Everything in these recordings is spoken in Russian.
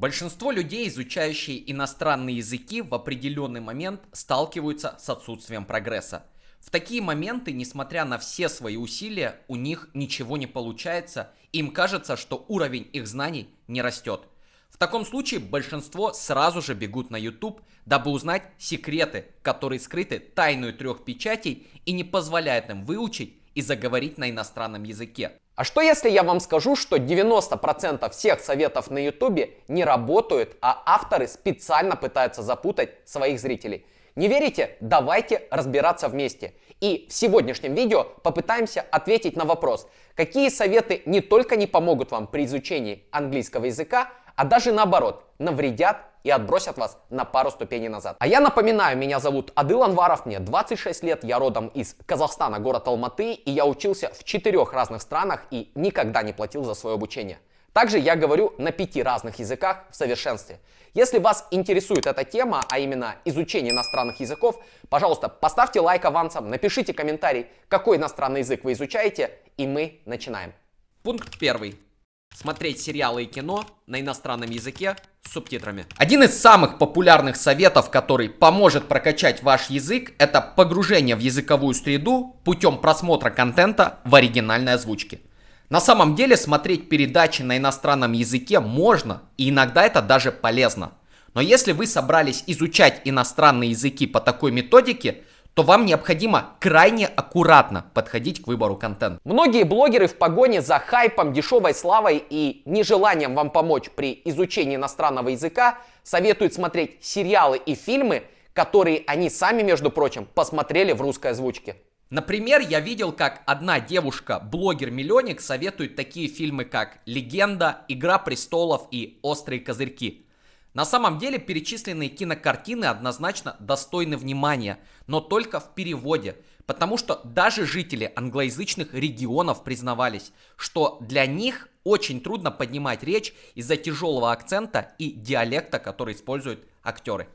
Большинство людей, изучающие иностранные языки, в определенный момент сталкиваются с отсутствием прогресса. В такие моменты, несмотря на все свои усилия, у них ничего не получается, им кажется, что уровень их знаний не растет. В таком случае большинство сразу же бегут на YouTube, дабы узнать секреты, которые скрыты тайной трех печатей и не позволяют им выучить и заговорить на иностранном языке. А что если я вам скажу, что 90% всех советов на ютубе не работают, а авторы специально пытаются запутать своих зрителей? Не верите? Давайте разбираться вместе. И в сегодняшнем видео попытаемся ответить на вопрос, какие советы не только не помогут вам при изучении английского языка, а даже наоборот, навредят и отбросят вас на пару ступеней назад. А я напоминаю, меня зовут Адыл Анваров, мне 26 лет, я родом из Казахстана, город Алматы, и я учился в четырех разных странах и никогда не платил за свое обучение. Также я говорю на пяти разных языках в совершенстве. Если вас интересует эта тема, а именно изучение иностранных языков, пожалуйста, поставьте лайк авансом, напишите комментарий, какой иностранный язык вы изучаете, и мы начинаем. Пункт первый смотреть сериалы и кино на иностранном языке с субтитрами. Один из самых популярных советов, который поможет прокачать ваш язык, это погружение в языковую среду путем просмотра контента в оригинальной озвучке. На самом деле смотреть передачи на иностранном языке можно, и иногда это даже полезно. Но если вы собрались изучать иностранные языки по такой методике – то вам необходимо крайне аккуратно подходить к выбору контента. Многие блогеры в погоне за хайпом, дешевой славой и нежеланием вам помочь при изучении иностранного языка советуют смотреть сериалы и фильмы, которые они сами, между прочим, посмотрели в русской озвучке. Например, я видел, как одна девушка, блогер-миллионник, советует такие фильмы, как «Легенда», «Игра престолов» и «Острые козырьки». На самом деле перечисленные кинокартины однозначно достойны внимания, но только в переводе, потому что даже жители англоязычных регионов признавались, что для них очень трудно поднимать речь из-за тяжелого акцента и диалекта, который используют актеры.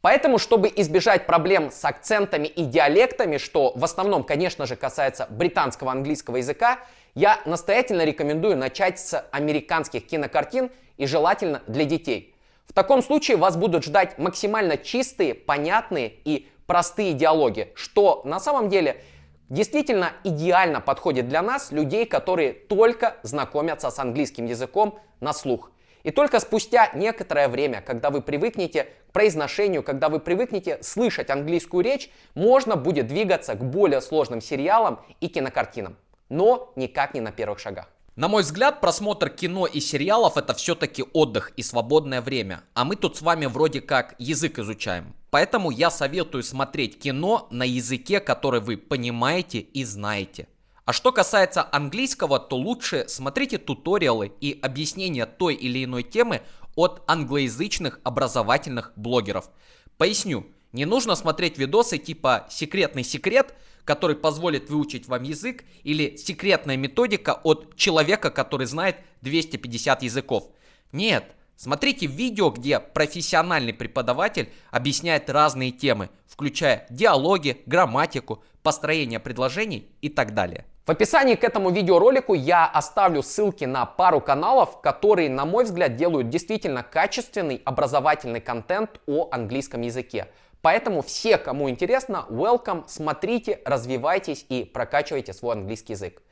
Поэтому, чтобы избежать проблем с акцентами и диалектами, что в основном, конечно же, касается британского английского языка, я настоятельно рекомендую начать с американских кинокартин и желательно для детей – в таком случае вас будут ждать максимально чистые, понятные и простые диалоги, что на самом деле действительно идеально подходит для нас, людей, которые только знакомятся с английским языком на слух. И только спустя некоторое время, когда вы привыкнете к произношению, когда вы привыкнете слышать английскую речь, можно будет двигаться к более сложным сериалам и кинокартинам, но никак не на первых шагах. На мой взгляд, просмотр кино и сериалов это все-таки отдых и свободное время. А мы тут с вами вроде как язык изучаем. Поэтому я советую смотреть кино на языке, который вы понимаете и знаете. А что касается английского, то лучше смотрите туториалы и объяснения той или иной темы от англоязычных образовательных блогеров. Поясню, не нужно смотреть видосы типа «Секретный секрет», который позволит выучить вам язык, или секретная методика от человека, который знает 250 языков. Нет, смотрите видео, где профессиональный преподаватель объясняет разные темы, включая диалоги, грамматику, построение предложений и так далее. В описании к этому видеоролику я оставлю ссылки на пару каналов, которые, на мой взгляд, делают действительно качественный образовательный контент о английском языке. Поэтому все, кому интересно, welcome, смотрите, развивайтесь и прокачивайте свой английский язык.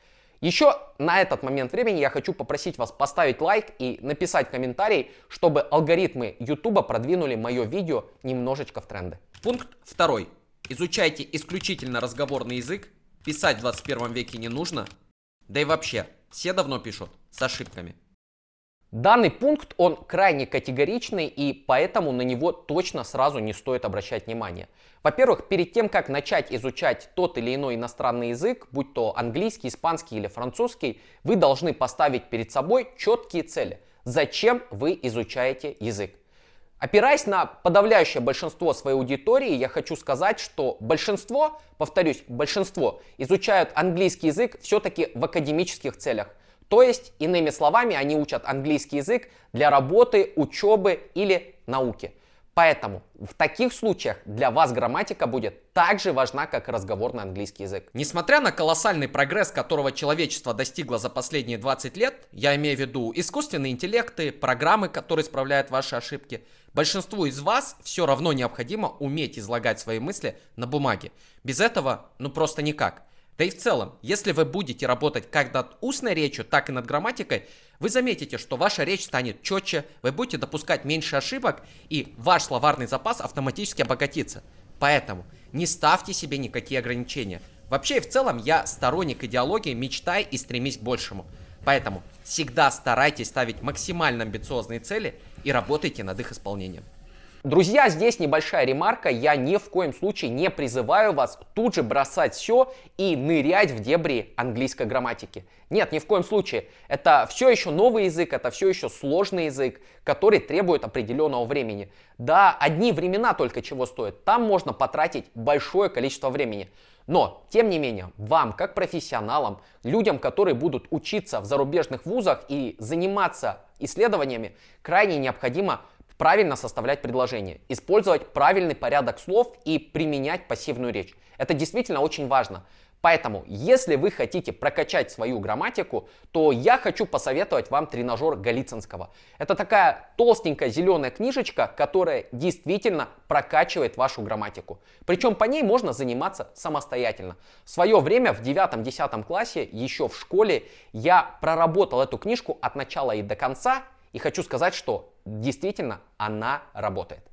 Еще на этот момент времени я хочу попросить вас поставить лайк и написать комментарий, чтобы алгоритмы YouTube продвинули мое видео немножечко в тренды. Пункт второй. Изучайте исключительно разговорный язык, писать в 21 веке не нужно, да и вообще, все давно пишут с ошибками. Данный пункт, он крайне категоричный, и поэтому на него точно сразу не стоит обращать внимание. Во-первых, перед тем, как начать изучать тот или иной иностранный язык, будь то английский, испанский или французский, вы должны поставить перед собой четкие цели. Зачем вы изучаете язык? Опираясь на подавляющее большинство своей аудитории, я хочу сказать, что большинство, повторюсь, большинство изучают английский язык все-таки в академических целях. То есть, иными словами, они учат английский язык для работы, учебы или науки. Поэтому в таких случаях для вас грамматика будет так же важна, как разговорный английский язык. Несмотря на колоссальный прогресс, которого человечество достигло за последние 20 лет, я имею в виду искусственные интеллекты, программы, которые исправляют ваши ошибки, большинству из вас все равно необходимо уметь излагать свои мысли на бумаге. Без этого ну просто никак. Да и в целом, если вы будете работать как над устной речью, так и над грамматикой, вы заметите, что ваша речь станет четче, вы будете допускать меньше ошибок, и ваш словарный запас автоматически обогатится. Поэтому не ставьте себе никакие ограничения. Вообще и в целом я сторонник идеологии «мечтай и стремись к большему». Поэтому всегда старайтесь ставить максимально амбициозные цели и работайте над их исполнением. Друзья, здесь небольшая ремарка. Я ни в коем случае не призываю вас тут же бросать все и нырять в дебри английской грамматики. Нет, ни в коем случае. Это все еще новый язык, это все еще сложный язык, который требует определенного времени. Да, одни времена только чего стоят. Там можно потратить большое количество времени. Но, тем не менее, вам, как профессионалам, людям, которые будут учиться в зарубежных вузах и заниматься исследованиями, крайне необходимо правильно составлять предложение, использовать правильный порядок слов и применять пассивную речь. Это действительно очень важно. Поэтому, если вы хотите прокачать свою грамматику, то я хочу посоветовать вам тренажер Голицынского. Это такая толстенькая зеленая книжечка, которая действительно прокачивает вашу грамматику. Причем по ней можно заниматься самостоятельно. В свое время в 9-10 классе, еще в школе, я проработал эту книжку от начала и до конца. И хочу сказать, что действительно она работает.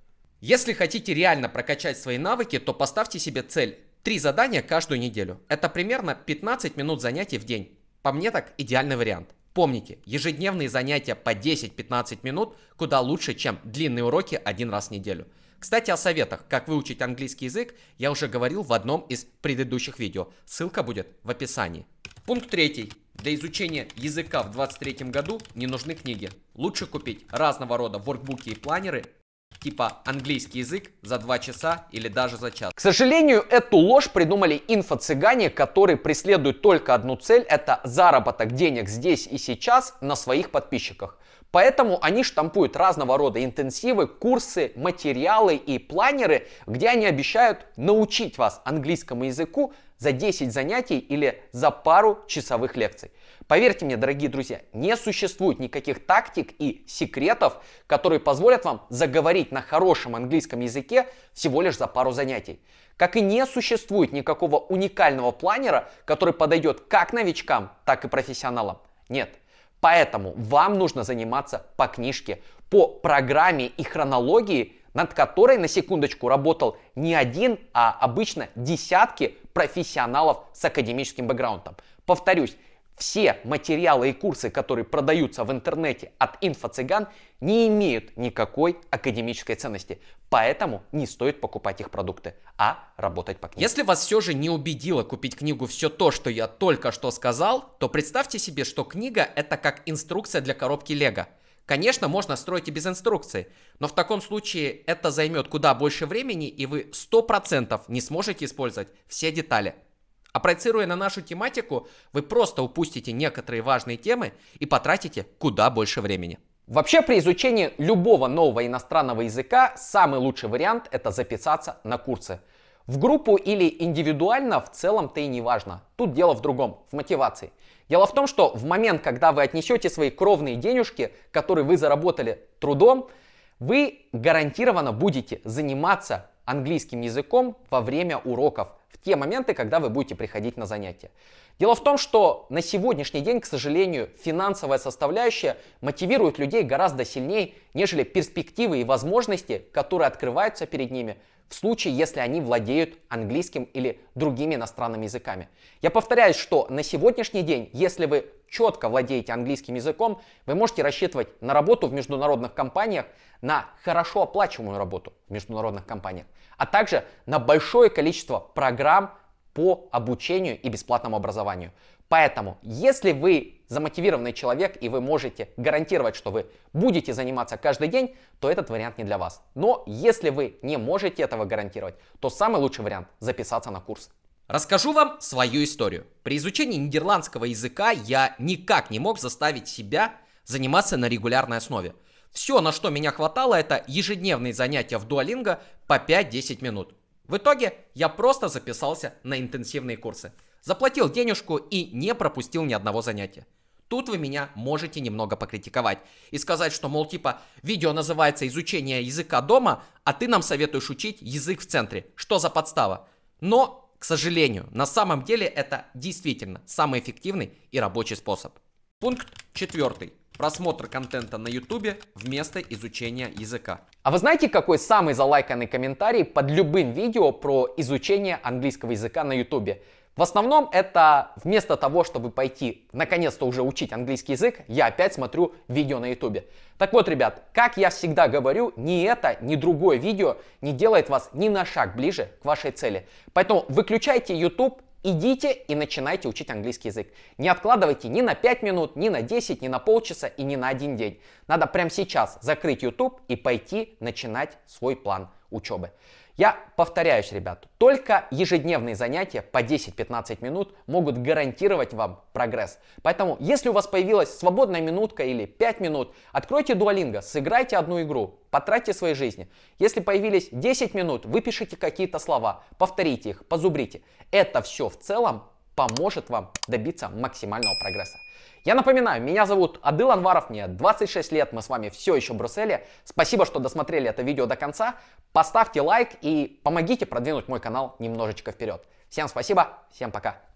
Если хотите реально прокачать свои навыки, то поставьте себе цель. Три задания каждую неделю. Это примерно 15 минут занятий в день. По мне так идеальный вариант. Помните, ежедневные занятия по 10-15 минут куда лучше, чем длинные уроки один раз в неделю. Кстати, о советах, как выучить английский язык, я уже говорил в одном из предыдущих видео. Ссылка будет в описании. Пункт третий. Для изучения языка в 23 году не нужны книги. Лучше купить разного рода воркбуки и планеры, типа английский язык за 2 часа или даже за час. К сожалению, эту ложь придумали инфо-цыгане, которые преследуют только одну цель – это заработок денег здесь и сейчас на своих подписчиках – Поэтому они штампуют разного рода интенсивы, курсы, материалы и планеры, где они обещают научить вас английскому языку за 10 занятий или за пару часовых лекций. Поверьте мне, дорогие друзья, не существует никаких тактик и секретов, которые позволят вам заговорить на хорошем английском языке всего лишь за пару занятий. Как и не существует никакого уникального планера, который подойдет как новичкам, так и профессионалам. Нет, Поэтому вам нужно заниматься по книжке, по программе и хронологии, над которой, на секундочку, работал не один, а обычно десятки профессионалов с академическим бэкграундом. Повторюсь, все материалы и курсы, которые продаются в интернете от инфо-цыган, не имеют никакой академической ценности. Поэтому не стоит покупать их продукты, а работать по книге. Если вас все же не убедило купить книгу все то, что я только что сказал, то представьте себе, что книга это как инструкция для коробки Лего. Конечно, можно строить и без инструкции, но в таком случае это займет куда больше времени, и вы 100% не сможете использовать все детали. А проецируя на нашу тематику, вы просто упустите некоторые важные темы и потратите куда больше времени. Вообще при изучении любого нового иностранного языка самый лучший вариант это записаться на курсы. В группу или индивидуально в целом-то и не важно. Тут дело в другом, в мотивации. Дело в том, что в момент, когда вы отнесете свои кровные денежки, которые вы заработали трудом, вы гарантированно будете заниматься английским языком во время уроков в те моменты, когда вы будете приходить на занятия. Дело в том, что на сегодняшний день, к сожалению, финансовая составляющая мотивирует людей гораздо сильнее, нежели перспективы и возможности, которые открываются перед ними в случае, если они владеют английским или другими иностранными языками. Я повторяю, что на сегодняшний день, если вы четко владеете английским языком, вы можете рассчитывать на работу в международных компаниях, на хорошо оплачиваемую работу в международных компаниях, а также на большое количество программ по обучению и бесплатному образованию. Поэтому, если вы замотивированный человек и вы можете гарантировать, что вы будете заниматься каждый день, то этот вариант не для вас. Но если вы не можете этого гарантировать, то самый лучший вариант записаться на курс. Расскажу вам свою историю. При изучении нидерландского языка я никак не мог заставить себя заниматься на регулярной основе. Все, на что меня хватало, это ежедневные занятия в Дуалинго по 5-10 минут. В итоге я просто записался на интенсивные курсы. Заплатил денежку и не пропустил ни одного занятия. Тут вы меня можете немного покритиковать и сказать, что, мол, типа, видео называется «Изучение языка дома», а ты нам советуешь учить язык в центре. Что за подстава? Но, к сожалению, на самом деле это действительно самый эффективный и рабочий способ. Пункт четвертый. Просмотр контента на YouTube вместо изучения языка. А вы знаете, какой самый залайканный комментарий под любым видео про изучение английского языка на YouTube? В основном это вместо того, чтобы пойти наконец-то уже учить английский язык, я опять смотрю видео на ютубе. Так вот, ребят, как я всегда говорю, ни это, ни другое видео не делает вас ни на шаг ближе к вашей цели. Поэтому выключайте YouTube, идите и начинайте учить английский язык. Не откладывайте ни на 5 минут, ни на 10, ни на полчаса и ни на один день. Надо прямо сейчас закрыть YouTube и пойти начинать свой план учебы. Я повторяюсь, ребят, только ежедневные занятия по 10-15 минут могут гарантировать вам прогресс. Поэтому, если у вас появилась свободная минутка или 5 минут, откройте Duolingo, сыграйте одну игру, потратьте свои жизни. Если появились 10 минут, выпишите какие-то слова, повторите их, позубрите. Это все в целом поможет вам добиться максимального прогресса. Я напоминаю, меня зовут Адыл Анваров, мне 26 лет, мы с вами все еще в Брюсселе. Спасибо, что досмотрели это видео до конца. Поставьте лайк и помогите продвинуть мой канал немножечко вперед. Всем спасибо, всем пока.